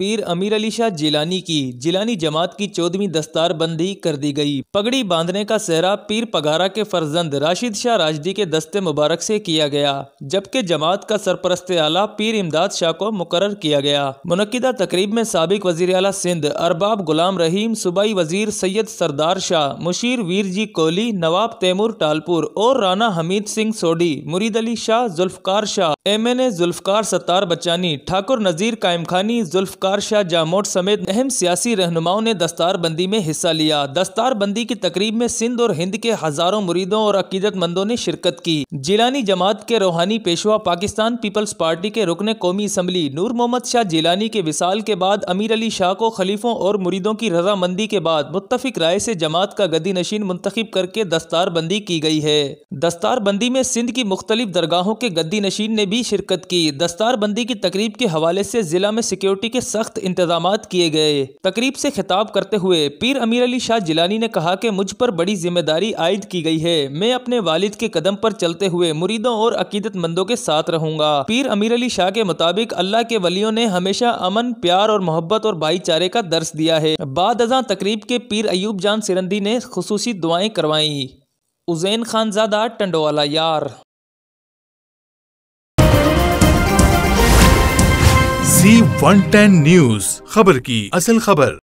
पीर अमीर अली शाह जिलानी की जिलानी जमात की चौदहवीं दस्तार बंदी कर दी गई पगड़ी बांधने का सहरा पीर पगारा के फर्जंद राशिद शाह राजदी के दस्ते मुबारक से किया गया जबकि जमात का सरपरस्त आला पीर इमदाद शाह को मुकर किया गया मनदा तकरीब में सबक वजीर अला सिंध अरबाब गुलाम रहीम सूबाई वजीर सैयद सरदार शाह मुशीर वीर जी कोहली नवाब तैमूर टालपुर और Rana Hamid Singh Sodhi Murid Ali Shah Zulfikar Shah M N A Zulfikar Sattar Bachani Thakur नजीर कायम खानी जुल्फकार वकार शाह जामोट समेत अहम सियासी रहनुमाओं ने दस्तार बंदी में हिस्सा लिया दस्तार बंदी की तकरीब में सिंध और हिंद के हजारों मुरीदों और अकीदतमंदों ने शिरकत की जिलानी जमात के रूहानी पेशवा पाकिस्तान पीपल्स पार्टी के रुकन कौमी असम्बली नूर मोहम्मद शाह जिलानी के विसाल के बाद अमीर अली शाह को खलीफों और मुरीदों की रजामंदी के बाद मुतफिक राय से जमात का गदी नशीन मुंतखब करके दस्तार बंदी की गई है दस्तार बंदी में सिंध की मुख्तलिफ दरगाहों के गद्दी नशीन ने भी शिरकत की दस्तार बंदी की तकरीब के हवाले से जिला में सिक्योरिटी के सख्त इंतजाम किए गए तकरीब से खिताब करते हुए पीर अमीर अली शाह जिलानी ने कहा कि मुझ पर बड़ी जिम्मेदारी आयद की गई है मैं अपने वालिद के कदम पर चलते हुए मुरीदों और अकीदतमंदों के साथ रहूंगा पीर अमीर अली शाह के मुताबिक अल्लाह के वलियों ने हमेशा अमन प्यार और मोहब्बत और भाईचारे का दर्श दिया है बाद अजा तकरीब के पीर अयूब जान सिरंदी ने खसूसी दुआएं करवाई उजैन खानजादा टंडोवाला यार जी वन टेन न्यूज खबर की असल खबर